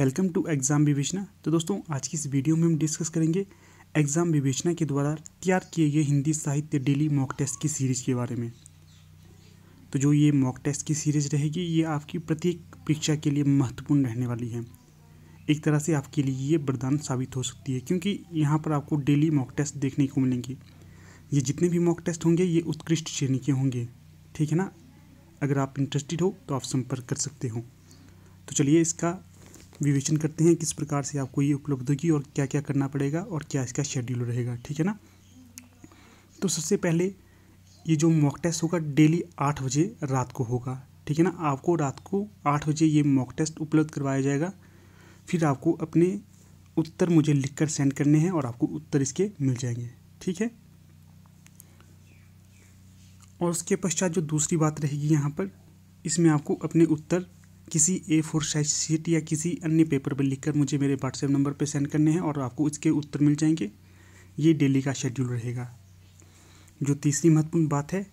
welcome to exam विवेचना तो दोस्तों आज की इस वीडियो में हम डिस्कस करेंगे एग्ज़ाम विवेचना के द्वारा तैयार किए गए हिंदी साहित्य डेली मॉक टेस्ट की सीरीज़ के बारे में तो जो ये मॉक टेस्ट की सीरीज़ रहेगी ये आपकी प्रत्येक परीक्षा के लिए महत्वपूर्ण रहने वाली है एक तरह से आपके लिए ये वरदान साबित हो सकती है क्योंकि यहाँ पर आपको डेली मॉक टेस्ट देखने को मिलेंगे ये जितने भी मॉक टेस्ट होंगे ये उत्कृष्ट श्रेणी के होंगे ठीक है ना अगर आप इंटरेस्टेड हो तो आप संपर्क कर सकते हो तो चलिए इसका विवेचन करते हैं किस प्रकार से आपको ये उपलब्ध होगी और क्या क्या करना पड़ेगा और क्या इसका शेड्यूल रहेगा ठीक है ना तो सबसे पहले ये जो मॉक टेस्ट होगा डेली आठ बजे रात को होगा ठीक है ना आपको रात को आठ बजे ये मॉक टेस्ट उपलब्ध करवाया जाएगा फिर आपको अपने उत्तर मुझे लिखकर सेंड करने हैं और आपको उत्तर इसके मिल जाएंगे ठीक है और उसके पश्चात जो दूसरी बात रहेगी यहाँ पर इसमें आपको अपने उत्तर किसी ए फोर साइज सीट या किसी अन्य पेपर पर लिखकर मुझे मेरे व्हाट्सएप नंबर पर सेंड करने हैं और आपको इसके उत्तर मिल जाएंगे ये डेली का शेड्यूल रहेगा जो तीसरी महत्वपूर्ण बात है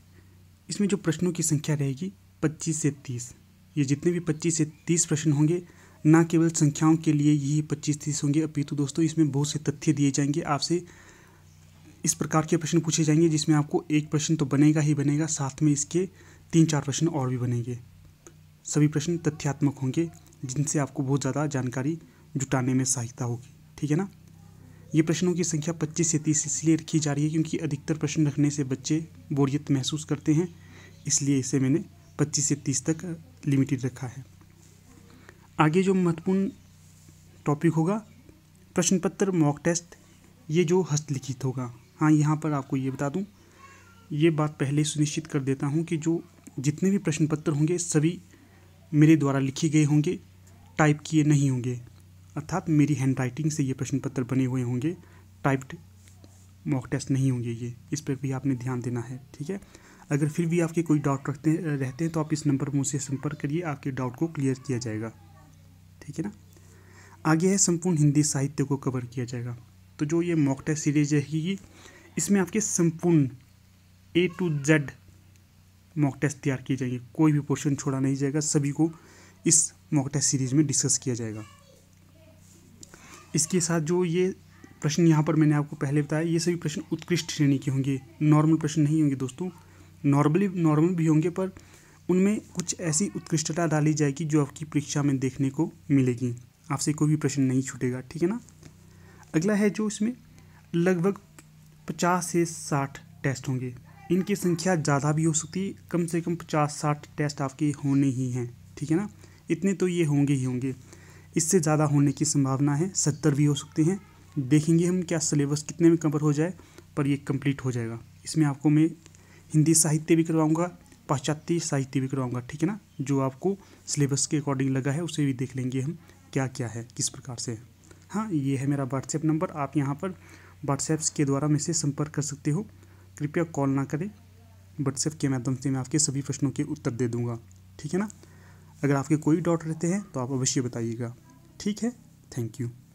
इसमें जो प्रश्नों की संख्या रहेगी पच्चीस से तीस ये जितने भी पच्चीस से तीस प्रश्न होंगे ना केवल संख्याओं के लिए यही पच्चीस तीस होंगे अपितु दोस्तों इसमें बहुत से तथ्य दिए जाएंगे आपसे इस प्रकार के प्रश्न पूछे जाएंगे जिसमें आपको एक प्रश्न तो बनेगा ही बनेगा साथ में इसके तीन चार प्रश्न और भी बनेंगे सभी प्रश्न तथ्यात्मक होंगे जिनसे आपको बहुत ज़्यादा जानकारी जुटाने में सहायता होगी ठीक है ना ये प्रश्नों की संख्या 25 से 30 इसलिए रखी जा रही है क्योंकि अधिकतर प्रश्न रखने से बच्चे बोरियत महसूस करते हैं इसलिए इसे मैंने 25 से 30 तक लिमिटेड रखा है आगे जो महत्वपूर्ण टॉपिक होगा प्रश्न पत्र मॉक टेस्ट ये जो हस्तलिखित होगा हाँ यहाँ पर आपको ये बता दूँ ये बात पहले सुनिश्चित कर देता हूँ कि जो जितने भी प्रश्न पत्र होंगे सभी मेरे द्वारा लिखे गए होंगे टाइप किए नहीं होंगे अर्थात मेरी हैंड राइटिंग से ये प्रश्न पत्र बने हुए होंगे टाइप्ड मॉक टेस्ट नहीं होंगे ये इस पर भी आपने ध्यान देना है ठीक है अगर फिर भी आपके कोई डाउट रखते रहते हैं तो आप इस नंबर पर मुझसे संपर्क करिए आपके डाउट को क्लियर किया जाएगा ठीक है ना आगे है संपूर्ण हिंदी साहित्य को कवर किया जाएगा तो जो ये मॉक टेस्ट सीरीज रहेगी इसमें आपके संपूर्ण A to Z mock test तैयार किए जाएंगे कोई भी पोर्शन छोड़ा नहीं जाएगा सभी को इस मॉक टेस्ट सीरीज में डिस्कस किया जाएगा इसके साथ जो ये प्रश्न यहाँ पर मैंने आपको पहले बताया ये सभी प्रश्न उत्कृष्ट श्रेणी के होंगे नॉर्मल प्रश्न नहीं होंगे दोस्तों नॉर्मली नॉर्मल भी होंगे पर उनमें कुछ ऐसी उत्कृष्टता डाली जाएगी जो आपकी परीक्षा में देखने को मिलेगी आपसे कोई भी प्रश्न नहीं छूटेगा ठीक है ना अगला है जो इसमें लगभग पचास से साठ टेस्ट होंगे इनकी संख्या ज़्यादा भी हो सकती है कम से कम पचास साठ टेस्ट आपके होने ही हैं ठीक है ना इतने तो ये होंगे ही होंगे इससे ज़्यादा होने की संभावना है सत्तर भी हो सकते हैं देखेंगे हम क्या सिलेबस कितने में कवर हो जाए पर ये कंप्लीट हो जाएगा इसमें आपको मैं हिंदी साहित्य भी करवाऊँगा पाश्चात्य साहित्य भी करवाऊँगा ठीक है ना जो आपको सिलेबस के अकॉर्डिंग लगा है उसे भी देख लेंगे हम क्या क्या है किस प्रकार से है हाँ ये है मेरा व्हाट्सएप नंबर आप यहाँ पर व्हाट्सएप्स के द्वारा मैसेज से संपर्क कर सकते हो कृपया कॉल ना करें व्हाट्सएप के माध्यम से मैं आपके सभी प्रश्नों के उत्तर दे दूँगा ठीक है ना अगर आपके कोई डाउट रहते हैं तो आप अवश्य बताइएगा ठीक है थैंक यू